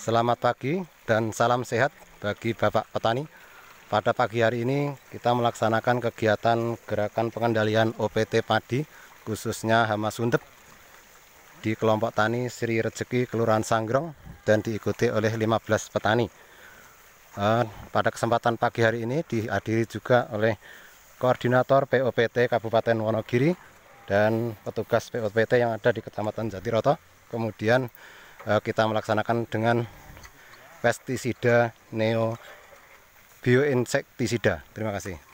Selamat pagi dan salam sehat bagi Bapak Petani. Pada pagi hari ini kita melaksanakan kegiatan gerakan pengendalian OPT padi khususnya hama suntep di kelompok tani Sri Rezeki Kelurahan Sanggrong dan diikuti oleh 15 petani. Eh, pada kesempatan pagi hari ini dihadiri juga oleh Koordinator POPT Kabupaten Wonogiri dan petugas POPT yang ada di Kecamatan Jatiroto. Kemudian Eh, kita melaksanakan dengan pestisida neo bioinsektisida. Terima kasih.